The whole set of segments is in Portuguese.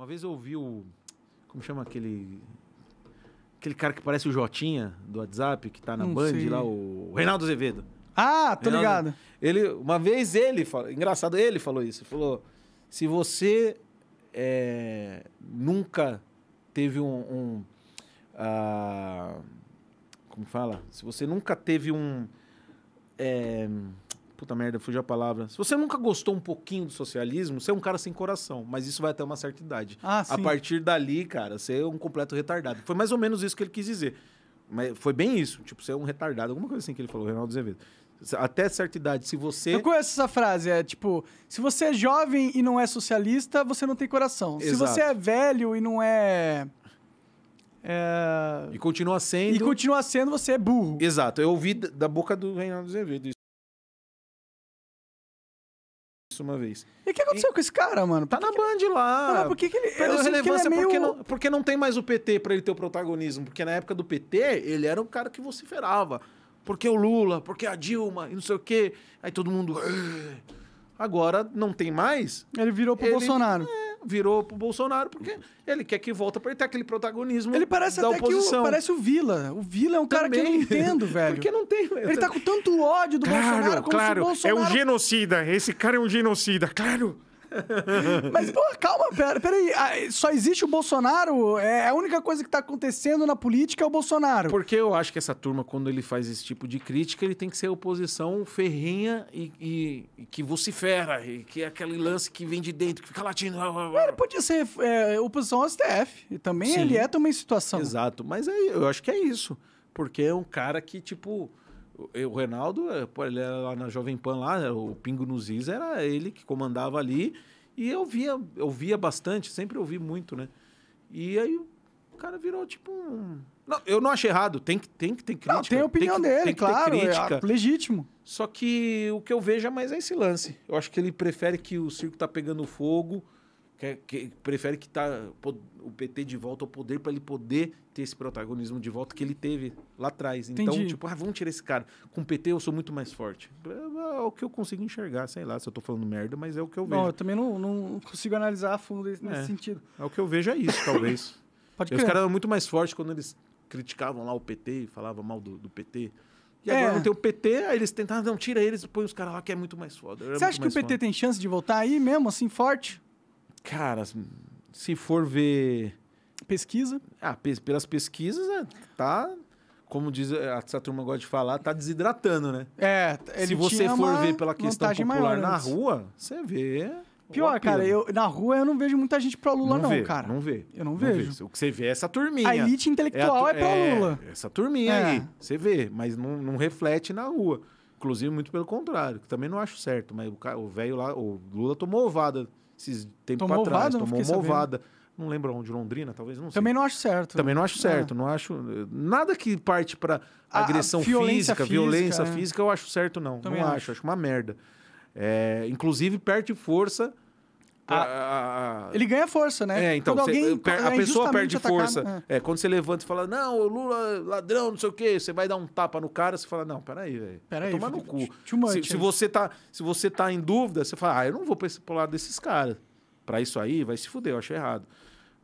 Uma vez eu ouvi o. Como chama aquele. Aquele cara que parece o Jotinha do WhatsApp, que tá na Não Band lá, o Reinaldo Azevedo. Ah, tô Reinaldo, ligado. Ele, uma vez ele, falou, engraçado, ele falou isso. Ele falou: se você é, nunca teve um. um uh, como fala? Se você nunca teve um. É, Puta merda, fugiu a palavra. Se você nunca gostou um pouquinho do socialismo, você é um cara sem coração, mas isso vai até uma certa idade. Ah, a partir dali, cara, você é um completo retardado. Foi mais ou menos isso que ele quis dizer. Mas foi bem isso. Tipo, você é um retardado, alguma coisa assim que ele falou, Reinaldo Azevedo. Até certa idade, se você. Eu conheço essa frase, é tipo: se você é jovem e não é socialista, você não tem coração. Exato. Se você é velho e não é. É... E continua sendo. E continua sendo, você é burro. Exato. Eu ouvi da boca do Reinaldo Azevedo isso uma vez. E o que aconteceu e... com esse cara, mano? Tá por tá na que... Band lá. Não, por que, que ele. Perdeu relevância ele é meio... porque, não, porque não tem mais o PT para ele ter o protagonismo. Porque na época do PT, ele era o cara que vociferava. Porque o Lula, porque a Dilma, e não sei o quê. Aí todo mundo. Ah. Agora não tem mais. Ele virou pro ele... Bolsonaro. É virou pro Bolsonaro, porque ele quer que volta para ele ter aquele protagonismo. Ele parece da até oposição. que o, parece o Vila. O Vila é um cara que eu não entendo, velho. porque não tem. Ele tá com tanto ódio do claro, Bolsonaro como claro. se o Bolsonaro... É um genocida. Esse cara é um genocida, claro. Mas, pô, calma, pera, peraí. Ah, só existe o Bolsonaro? É a única coisa que está acontecendo na política é o Bolsonaro. Porque eu acho que essa turma, quando ele faz esse tipo de crítica, ele tem que ser oposição ferrinha e, e, e que vocifera, e que é aquele lance que vem de dentro, que fica latindo. Ele é, podia ser é, oposição ao STF. E também Sim. ele é também situação. Exato. Mas é, eu acho que é isso. Porque é um cara que, tipo o Reinaldo, eh, ele era lá na Jovem Pan, lá, né, o Pingo nos Is era ele que comandava ali. E eu via, eu via bastante, sempre ouvi muito, né? E aí o cara virou tipo um. Não, eu não acho errado, tem que, tem que ter crítica. Não, tem a opinião tem que, dele, tem claro, é crítica. É legítimo. Só que o que eu vejo é mais esse lance. Eu acho que ele prefere que o circo tá pegando fogo quer, prefere que tá o PT de volta ao poder para ele poder ter esse protagonismo de volta que ele teve lá atrás. Então, tipo, ah, vamos tirar esse cara. Com o PT eu sou muito mais forte. É, é o que eu consigo enxergar, sei lá, se eu estou falando merda, mas é o que eu vejo. Não, eu também não, não consigo analisar a fundo nesse é, sentido. É o que eu vejo é isso, talvez. Pode crer. Os caras eram muito mais fortes quando eles criticavam lá o PT e falavam mal do, do PT. E é. agora é. não tem o PT, aí eles tentaram, ah, não, tira eles e põe os caras lá que é muito mais foda. É Você acha que o PT foda. tem chance de voltar aí mesmo, assim, forte? Cara, se for ver. Pesquisa? Ah, pelas pesquisas, é, tá. Como diz é, essa turma gosta de falar, tá desidratando, né? É, se você for ver pela questão popular na rua, você vê. Pior, cara, eu, na rua eu não vejo muita gente pro Lula, não, não vê, cara. Não vê. Eu não, não vejo. O que você vê é essa turminha. A elite é intelectual é, é pro Lula. essa turminha é. aí. Você vê, mas não, não, reflete na rua. Inclusive, muito pelo contrário, que também não acho certo. Mas o velho lá, o Lula tomou ovada esses tempos tomou atrás, tomou uma ovada. Não lembro onde, Londrina, talvez, não sei. Também não acho certo. Também não acho certo, é. não acho... Nada que parte para agressão violência física, física, violência é. física, eu acho certo não. Também não acho, acho, acho uma merda. É, inclusive perde força a, a, ele ganha força, né? É, então, quando alguém, é, é a é pessoa perde atacado, força. É. é. quando você levanta e fala, não, o Lula é ladrão, não sei o quê, você vai dar um tapa no cara, você fala, não, peraí, velho. Peraí. Toma no cu. Se, se, você tá, se você tá em dúvida, você fala, ah, eu não vou pra esse, pro lado desses caras. Pra isso aí, vai se fuder, eu acho errado.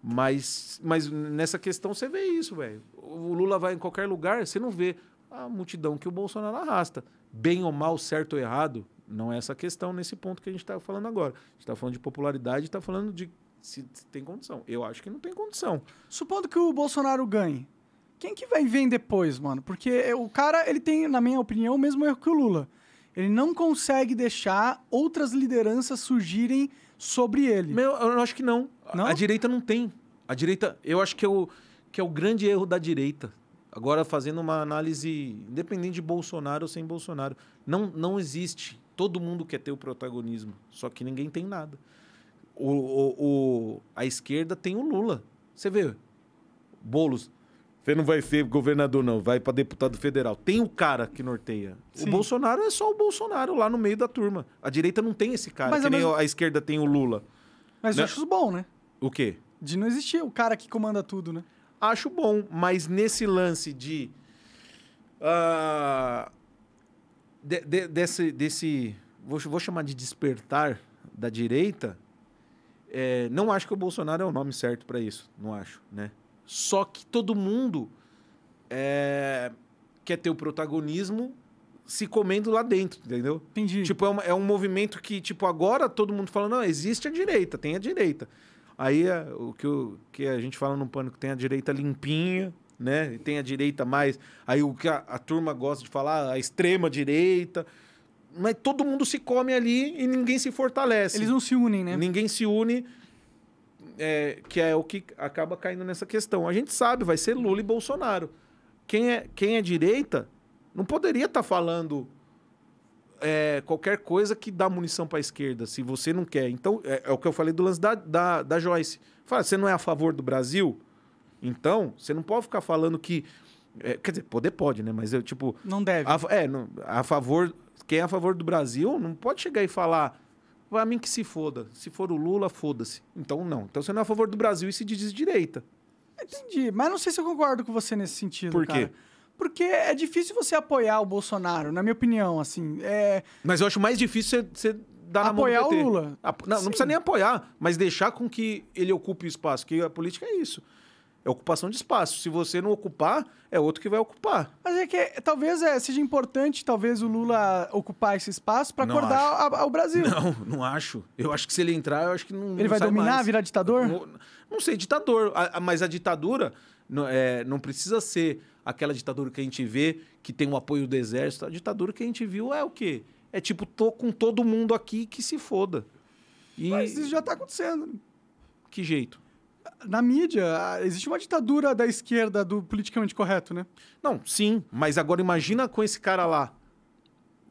Mas, mas nessa questão você vê isso, velho. O Lula vai em qualquer lugar, você não vê a multidão que o Bolsonaro arrasta. Bem ou mal, certo ou errado, não é essa questão nesse ponto que a gente está falando agora. A gente está falando de popularidade, está falando de se, se tem condição. Eu acho que não tem condição. Supondo que o Bolsonaro ganhe, quem que vai vir depois, mano? Porque o cara, ele tem, na minha opinião, o mesmo erro que o Lula. Ele não consegue deixar outras lideranças surgirem sobre ele. Meu, eu acho que não. não? A, a direita não tem. A direita, eu acho que é, o, que é o grande erro da direita. Agora, fazendo uma análise independente de Bolsonaro ou sem Bolsonaro, não, não existe Todo mundo quer ter o protagonismo, só que ninguém tem nada. O, o, o a esquerda tem o Lula. Você vê, Bolos, você não vai ser governador, não, vai para deputado federal. Tem o cara que norteia. Sim. O Bolsonaro é só o Bolsonaro lá no meio da turma. A direita não tem esse cara, Mas que a nem mesmo... a esquerda tem o Lula. Mas né? eu acho bom, né? O quê? De não existir o cara que comanda tudo, né? Acho bom, mas nesse lance de. Uh, de, de, desse, desse vou, vou, chamar de despertar da direita, é, não acho que o Bolsonaro é o nome certo para isso, não acho, né? Só que todo mundo é, quer ter o protagonismo se comendo lá dentro, entendeu? Entendi. Tipo, é um, é um movimento que, tipo, agora todo mundo fala, não, existe a direita, tem a direita. Aí é, o que, o que a gente fala no pânico, tem a direita limpinha, né? E tem a direita mais. Aí o que a, a turma gosta de falar, a extrema direita. Mas todo mundo se come ali e ninguém se fortalece. Eles não se unem, né? Ninguém se une, é, que é o que acaba caindo nessa questão. A gente sabe, vai ser Lula e Bolsonaro. Quem é, quem é direita não poderia estar tá falando é, qualquer coisa que dá munição para a esquerda, se você não quer. Então, é, é, o que eu falei do lance da, da, da Joyce. Fala, você não é a favor do Brasil? Então, você não pode ficar falando que. É, quer dizer, poder pode, né? Mas eu, tipo. Não deve. A, é, não, a favor. Quem é a favor do Brasil não pode chegar e falar. vai a mim que se foda. Se for o Lula, foda-se. Então, não. Então você não é a favor do Brasil e se diz direita. Entendi. Mas não sei se eu concordo com você nesse sentido. Por quê? Cara. Porque é difícil você apoiar o Bolsonaro, na minha opinião, assim. É... Mas eu acho mais difícil você, dar apoiar mão o Lula. Apo... Não, não, precisa nem apoiar, mas deixar com que ele ocupe o espaço, que a política é isso. É ocupação de espaço. Se você não ocupar, é outro que vai ocupar. Mas é que é, talvez é, seja importante, talvez, o Lula ocupar esse espaço para acordar a, Brasil. Não, não acho. Eu acho que se ele entrar, eu acho que não. Ele não vai dominar, mais. virar ditador? Não, não sei, ditador. A, a, mas a ditadura não, é, não precisa ser aquela ditadura que a gente vê, que tem o apoio do exército. A ditadura que a gente viu é o quê? É tipo, tô com todo mundo aqui que se foda. E... Mas isso já está acontecendo. Que jeito? na mídia, existe uma ditadura da esquerda do politicamente correto, né? Não, sim, mas agora imagina com esse cara lá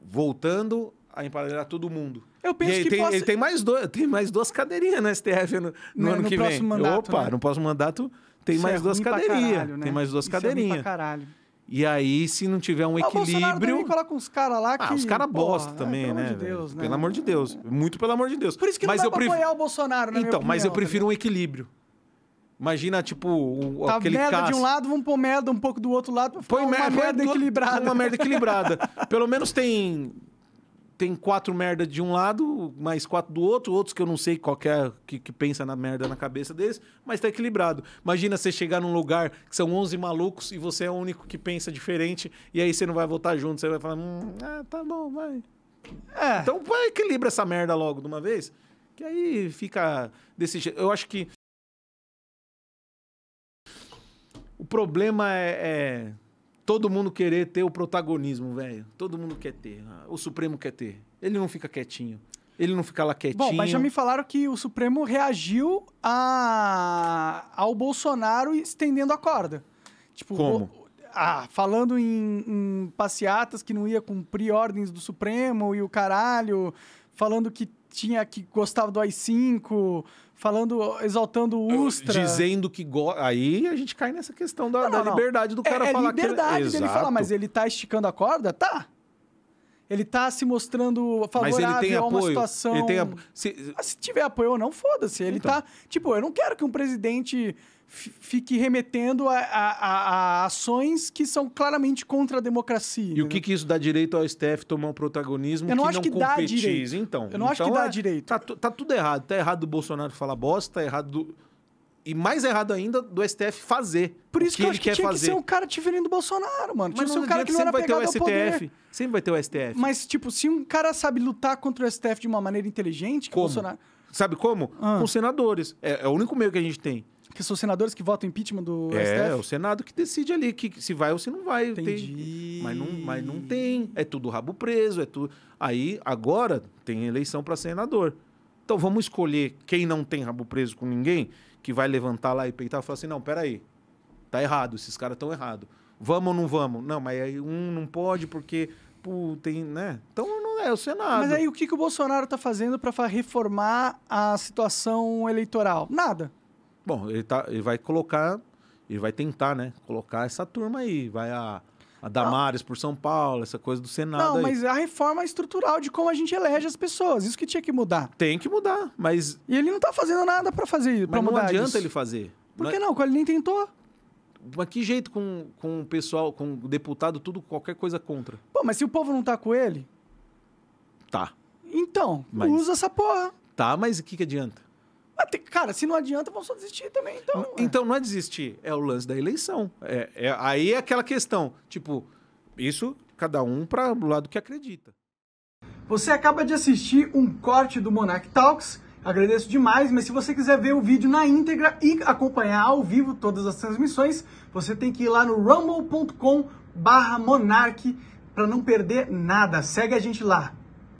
voltando a emparelhar todo mundo. Eu penso e ele que tem, possa... ele tem mais, dois, tem mais duas cadeirinhas na STF no, no, no ano no que vem. Mandato, Opa, né? no próximo mandato tem Isso mais é duas cadeirinhas. Né? Tem mais duas é cadeirinhas. É caralho. E aí, se não tiver um ah, equilíbrio. O coloca uns caras lá ah, que. Ah, os caras bosta é, também, é, pelo né, amor de Deus, né? Pelo amor de Deus. Muito pelo amor de Deus. Por isso que mas não dá eu pref... apoiar o Bolsonaro, né? Então, opinião, mas eu tá prefiro um equilíbrio. Imagina, tipo, um, tá aquele merda caça. de um lado, vamos pôr merda um pouco do outro lado pra ficar Põe uma merda, equilibrada. Uma merda equilibrada. Pelo menos tem tem quatro merda de um lado, mais quatro do outro, outros que eu não sei qual que é, que, que pensa na merda na cabeça deles, mas tá equilibrado. Imagina você chegar num lugar que são 11 malucos e você é o único que pensa diferente, e aí você não vai voltar junto, você vai falar, hum, ah, tá bom, vai. É. Então vai, equilibra essa merda logo de uma vez. Que aí fica desse jeito. Eu acho que O problema é, é todo mundo querer ter o protagonismo, velho. Todo mundo quer ter. Ah, o Supremo quer ter. Ele não fica quietinho. Ele não fica lá quietinho. Bom, mas já me falaram que o Supremo reagiu a... ao Bolsonaro estendendo a corda. Tipo, Como? O... Ah, falando em, em passeatas que não ia cumprir ordens do Supremo e o caralho, falando que tinha que gostava do i5, falando, exaltando o Ustra. Dizendo que gosta. Aí a gente cai nessa questão da, não, não, da liberdade do é, cara é, é falar liberdade que. É liberdade dele falar, mas ele tá esticando a corda? Tá. Ele está se mostrando favorável Mas ele tem a uma apoio. situação. Ele tem a... se... Ah, se... tiver apoio ou não, foda-se. Ele está então. Tipo, eu não quero que um presidente fique remetendo a, a, a, ações que são claramente contra a democracia. E o que, que isso dá direito ao STF tomar um protagonismo eu não que acho não que competiz? Dá direito. Então, eu não então acho que então dá é, direito. Tá, tá, tudo errado. Tá errado do Bolsonaro falar bosta, tá errado do, e mais errado ainda do STF fazer. Por isso que, que eu acho que tinha fazer. que ser um cara diferente do Bolsonaro, mano. Tinha Mas ser um cara que não era sempre vai ter o STF. Sempre vai ter o STF. Mas, tipo, se um cara sabe lutar contra o STF de uma maneira inteligente, como? Bolsonaro... Sabe como? Ah. Com senadores. É, é o único meio que a gente tem. Que são senadores que votam impeachment do é, STF? É, o Senado que decide ali que se vai ou se não vai. Entendi. Tem, mas, não, mas não tem. É tudo rabo preso, é tudo. Aí, agora, tem eleição para senador. Então vamos escolher quem não tem rabo preso com ninguém que vai levantar lá e peitar e falar assim: não, peraí, tá errado, esses caras estão errados. Vamos ou não vamos? Não, mas aí um não pode porque pô, tem, né? Então não é o Senado. Mas aí o que, que o Bolsonaro tá fazendo para reformar a situação eleitoral? Nada. Bom, ele, tá, ele vai colocar, ele vai tentar, né? Colocar essa turma aí. Vai a a Damares por São Paulo, essa coisa do Senado. Não, aí. mas a reforma estrutural de como a gente elege as pessoas, isso que tinha que mudar. Tem que mudar, mas. E ele não tá fazendo nada para fazer. Pra mas não adianta isso. ele fazer. Por que não? Ele nem tentou. Mas que jeito com, com o pessoal, com o deputado, tudo, qualquer coisa contra? Pô, mas se o povo não tá com ele. Tá. Então, mas... usa essa porra. Tá, mas o que, que adianta? cara, se não adianta, vão só desistir também. Então, é. então não é desistir, é o lance da eleição. É, é, aí é aquela questão, tipo, isso cada um para o lado que acredita. Você acaba de assistir um corte do Monarch Talks. Agradeço demais, mas se você quiser ver o vídeo na íntegra e acompanhar ao vivo todas as transmissões, você tem que ir lá no rumble.com barra Monarch para não perder nada. Segue a gente lá.